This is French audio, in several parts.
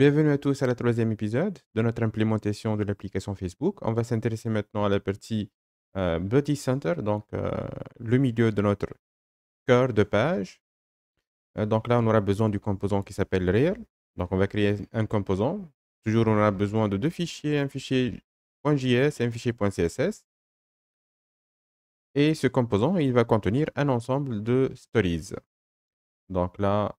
Bienvenue à tous à la troisième épisode de notre implémentation de l'application Facebook. On va s'intéresser maintenant à la partie euh, Body Center, donc euh, le milieu de notre cœur de page. Euh, donc là, on aura besoin du composant qui s'appelle Real. Donc on va créer un composant. Toujours, on aura besoin de deux fichiers, un fichier .js et un fichier .css. Et ce composant, il va contenir un ensemble de stories. Donc là,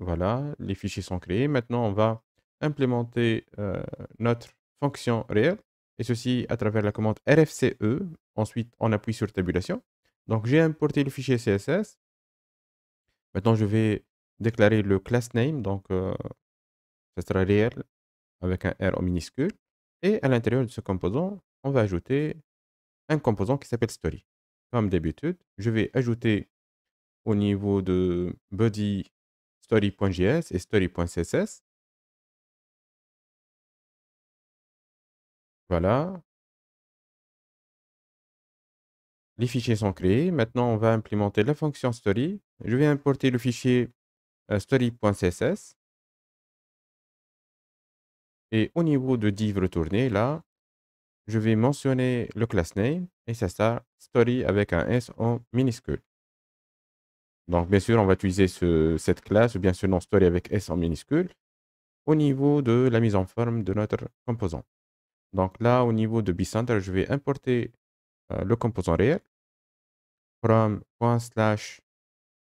voilà, les fichiers sont créés. Maintenant, on va implémenter euh, notre fonction réelle, et ceci à travers la commande rfce. Ensuite, on appuie sur tabulation. Donc, j'ai importé le fichier CSS. Maintenant, je vais déclarer le class name, donc ce euh, sera réel avec un R en minuscule. Et à l'intérieur de ce composant, on va ajouter un composant qui s'appelle story. Comme d'habitude, je vais ajouter au niveau de body story.js et story.css Voilà. Les fichiers sont créés. Maintenant, on va implémenter la fonction story. Je vais importer le fichier euh, story.css. Et au niveau de div retourner là, je vais mentionner le class name et ça sera story avec un S en minuscule. Donc, bien sûr, on va utiliser cette classe, bien sûr non story avec S en minuscule, au niveau de la mise en forme de notre composant. Donc là, au niveau de bCenter, je vais importer euh, le composant réel from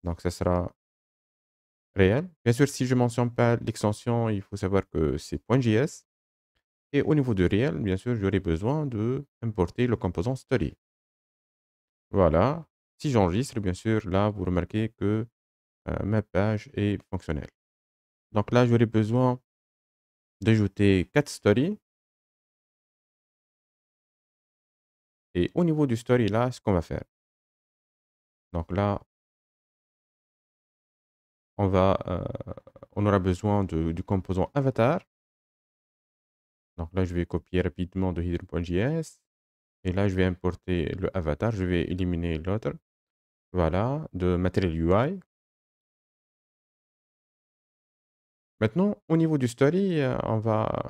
Donc ça sera réel. Bien sûr, si je mentionne pas l'extension, il faut savoir que c'est .js. Et au niveau de réel, bien sûr, j'aurai besoin de importer le composant story. Voilà. Si j'enregistre, bien sûr, là, vous remarquez que euh, ma page est fonctionnelle. Donc là, j'aurai besoin d'ajouter 4 stories Et au niveau du story, là, ce qu'on va faire. Donc là, on, va, euh, on aura besoin de, du composant avatar. Donc là, je vais copier rapidement de hydro.js. Et là, je vais importer le avatar. Je vais éliminer l'autre. Voilà, de Material UI. Maintenant, au niveau du story, euh, on va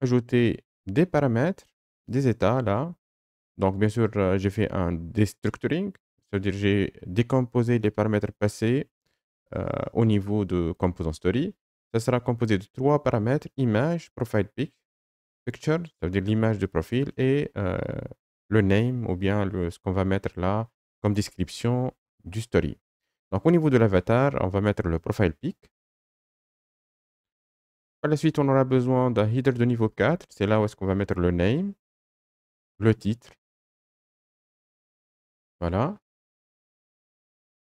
ajouter des paramètres des états là. Donc, bien sûr, euh, j'ai fait un destructuring, c'est-à-dire j'ai décomposé les paramètres passés euh, au niveau de composant story. Ça sera composé de trois paramètres, image, profile pic, picture, c'est-à-dire l'image de profil, et euh, le name, ou bien ce qu'on va mettre là comme description du story. Donc, au niveau de l'avatar, on va mettre le profile pic. Par la suite, on aura besoin d'un header de niveau 4. C'est là où est-ce qu'on va mettre le name le titre. Voilà.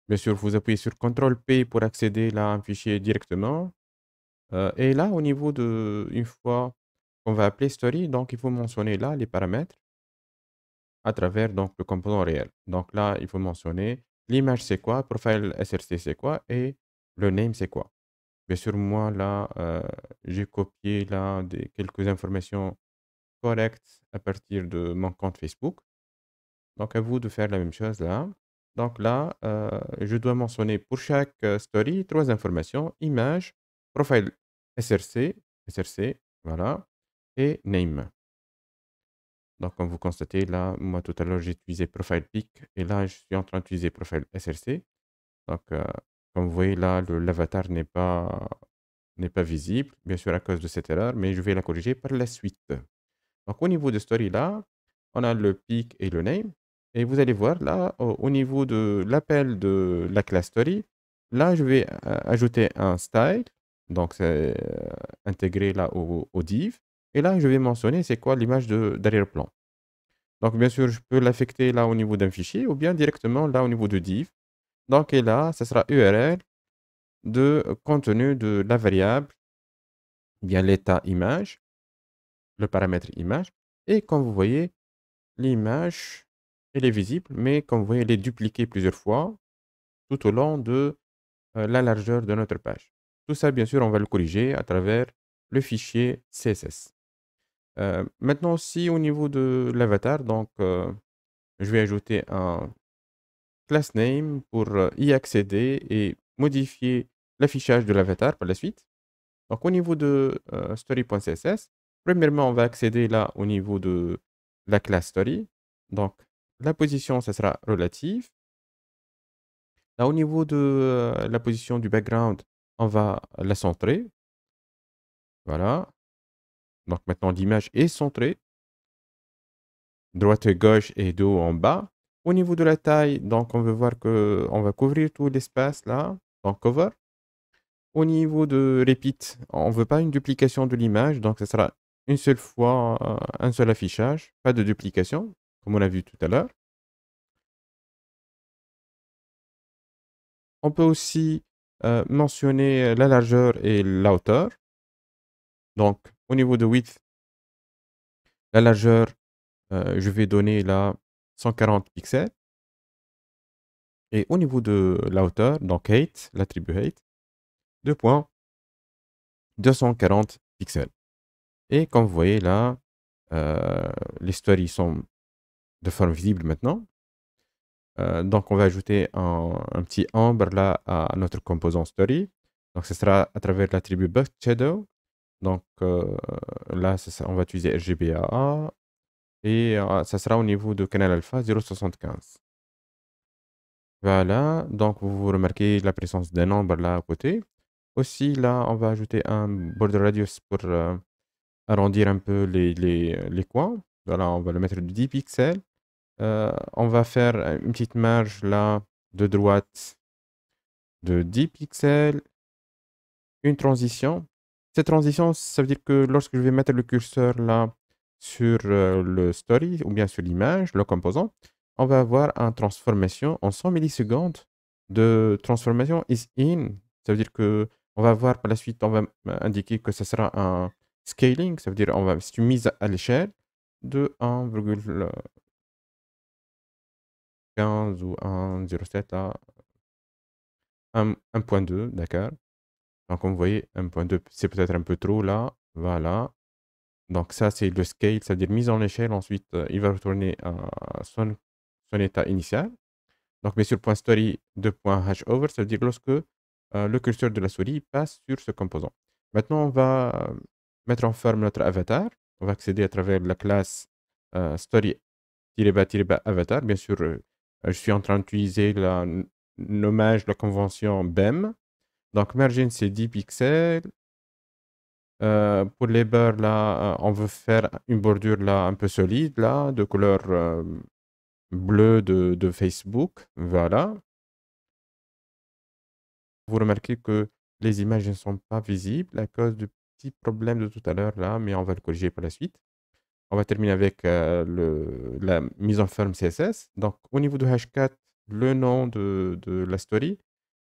Bien sûr, vous appuyez sur CTRL P pour accéder là à un fichier directement. Euh, et là, au niveau de, une fois qu'on va appeler story, donc il faut mentionner là les paramètres à travers donc le composant réel. Donc là, il faut mentionner l'image c'est quoi, profile src c'est quoi et le name c'est quoi. Bien sûr, moi là, euh, j'ai copié là des, quelques informations correct à partir de mon compte Facebook. Donc à vous de faire la même chose là. Donc là, euh, je dois mentionner pour chaque euh, story trois informations, image, profile SRC, SRC, voilà, et name. Donc comme vous constatez là, moi tout à l'heure j'ai utilisé profile pic et là je suis en train d'utiliser profile SRC. Donc euh, comme vous voyez là, l'avatar n'est pas n'est pas visible, bien sûr à cause de cette erreur, mais je vais la corriger par la suite. Donc au niveau de story là, on a le pic et le name. Et vous allez voir là, au niveau de l'appel de la classe story, là je vais euh, ajouter un style. Donc c'est euh, intégré là au, div. Et là je vais mentionner c'est quoi l'image de d'arrière-plan. Donc bien sûr je peux l'affecter là au niveau d'un fichier ou bien directement là au niveau de div. Donc et là ce sera URL de contenu de la variable, bien l'état image le paramètre image. Et comme vous voyez, l'image, elle est visible, mais comme vous voyez, elle est dupliquée plusieurs fois tout au long de euh, la largeur de notre page. Tout ça, bien sûr, on va le corriger à travers le fichier CSS. Euh, maintenant aussi au niveau de l'avatar, donc euh, je vais ajouter un class name pour y accéder et modifier l'affichage de l'avatar par la suite. Donc au niveau de story.css, Premièrement, on va accéder là au niveau de la classe story. Donc, la position, ça sera relative. Là, au niveau de euh, la position du background, on va la centrer. Voilà. Donc maintenant, l'image est centrée. Droite, gauche et de en bas. Au niveau de la taille, donc on veut voir que on va couvrir tout l'espace là, donc cover. Au niveau de repeat, on ne veut pas une duplication de l'image, donc ce sera une seule fois, un seul affichage, pas de duplication, comme on a vu tout à l'heure. On peut aussi euh, mentionner euh, la largeur et la hauteur. Donc, au niveau de width, la largeur, euh, je vais donner là, 140 pixels. Et au niveau de la hauteur, donc height, l'attribut height, 2.240 points, pixels. Et comme vous voyez là, euh, les stories sont de forme visible maintenant. Euh, donc on va ajouter un, petit ombre là à notre composant story. Donc ce sera à travers l'attribut Buff Shadow. Donc euh, là, on va utiliser RGBAA. Et ça sera au niveau de canal alpha 0.75. Voilà, donc vous remarquez la présence d'un nombre là à côté. Aussi, là, on va ajouter un border radius pour arrondir un peu les, les, les coins. Voilà, on va le mettre de 10 pixels. Euh, on va faire une petite marge là de droite de 10 pixels. Une transition. Cette transition, ça veut dire que lorsque je vais mettre le curseur là sur euh, le story ou bien sur l'image, le composant, on va avoir une transformation en 100 millisecondes de transformation is in. Ça veut dire que on va voir par la suite, on va indiquer que ce sera un, scaling, ça veut dire on va, mettre à l'échelle de 1,15 ou 1,07 à 1.2, d'accord Donc comme vous voyez, 1.2 c'est peut-être un peu trop là, voilà. Donc ça c'est le scale, c'est-à-dire mise en échelle, ensuite euh, il va retourner à son, son état initial. Donc bien le point story, 2.hash over, ça veut dire lorsque euh, le curseur de la souris passe sur ce composant. Maintenant, on va mettre en forme notre avatar. On va accéder à travers la classe euh, story-avatar. Bien sûr, euh, euh, je suis en train d'utiliser la nommage la convention BEM. Donc, margin, c'est 10 pixels. pour les beurs là, on veut faire une bordure là un peu solide, là, de couleur bleue de, de Facebook. Voilà. Vous remarquez que les images ne sont pas visibles à cause du problème de tout à l'heure là, mais on va le corriger par la suite. On va terminer avec euh, la mise en forme CSS. Donc, au niveau de H4, le nom de, la story.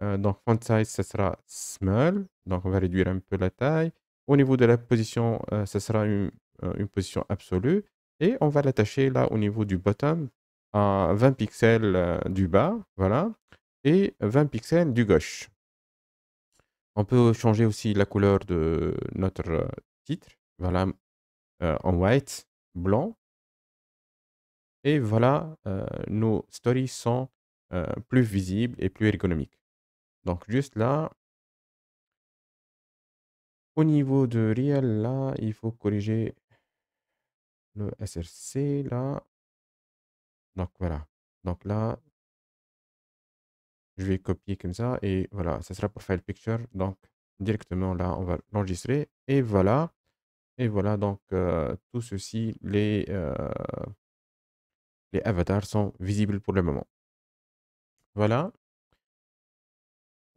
Euh, donc, font size, ce sera small. Donc, on va réduire un peu la taille. Au niveau de la position, ce euh, sera une, position absolue. Et on va l'attacher là au niveau du bottom à 20 pixels du bas. Voilà. Et 20 pixels du gauche. On peut changer aussi la couleur de notre euh, titre. Voilà, euh, en white, blanc. Et voilà, euh, nos stories sont plus visibles et plus ergonomiques. Donc juste là, au niveau de Real, là, il faut corriger le SRC, là. Donc voilà. Donc là, je vais copier comme ça et voilà, ça sera pour file picture. Donc directement là, on va l'enregistrer et voilà. Et voilà donc euh, tout ceci, les, euh, les avatars sont visibles pour le moment. Voilà.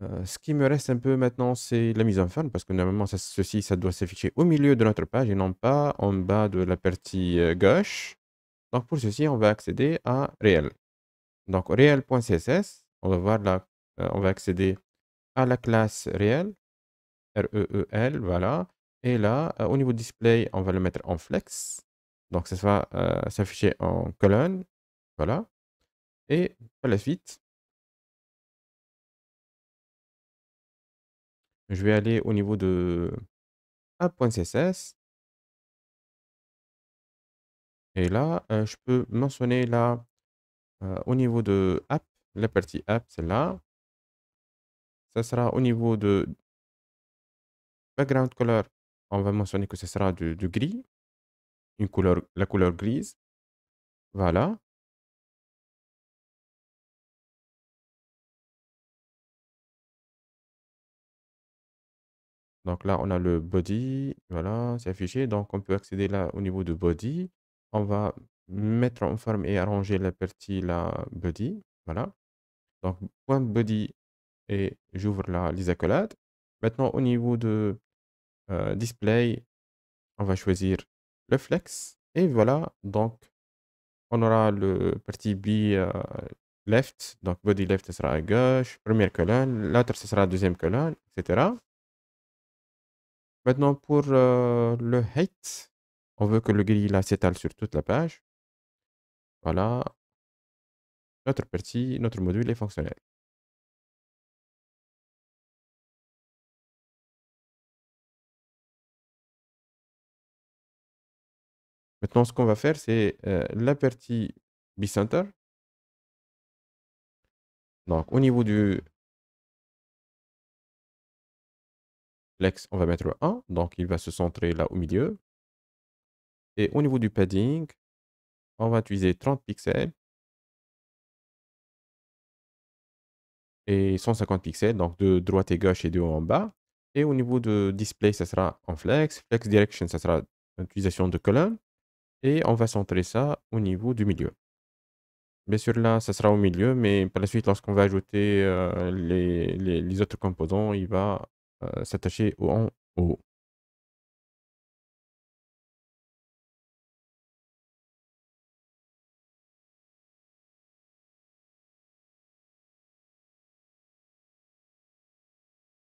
Euh, ce qui me reste un peu maintenant, c'est la mise en forme, parce que normalement, ceci, ça doit s'afficher au milieu de notre page et non pas en bas de la partie gauche. Donc pour ceci, on va accéder à réel. Donc réel.css, on va voir là, euh, on va accéder à la classe réelle, R-E-E-L, voilà. Et là, euh, au niveau display, on va le mettre en flex. Donc, ça va euh, s'afficher en colonne, voilà. Et à la suite, je vais aller au niveau de app.css. Et là, je peux mentionner là, au niveau de app, la partie app, celle-là. Ça sera au niveau de background color. On va mentionner que ce sera du, gris. Une couleur, la couleur grise. Voilà. Donc là, on a le body. Voilà, c'est affiché. Donc on peut accéder là au niveau de body. On va mettre en forme et arranger la partie la body. Voilà. Donc, point body et j'ouvre la les accolades. Maintenant, au niveau de euh, display, on va choisir le flex. Et voilà, donc, on aura le petit B euh, left. Donc, body left, sera à gauche. Première colonne. L'autre, ce sera deuxième colonne, etc. Maintenant, pour euh, le height, on veut que le gris là s'étale sur toute la page. Voilà notre partie, notre module est fonctionnel. Maintenant, ce qu'on va faire, c'est euh, la partie bicenter. Donc, au niveau du flex, on va mettre 1. Donc, il va se centrer là au milieu. Et au niveau du padding, on va utiliser 30 pixels. et 150 pixels, donc de droite et gauche et de haut en bas. Et au niveau de display, ça sera en flex. Flex direction, ça sera l'utilisation de colonnes. Et on va centrer ça au niveau du milieu. Bien sûr, là, ça sera au milieu, mais par la suite, lorsqu'on va ajouter euh, les, les, autres composants, il va euh, s'attacher en haut.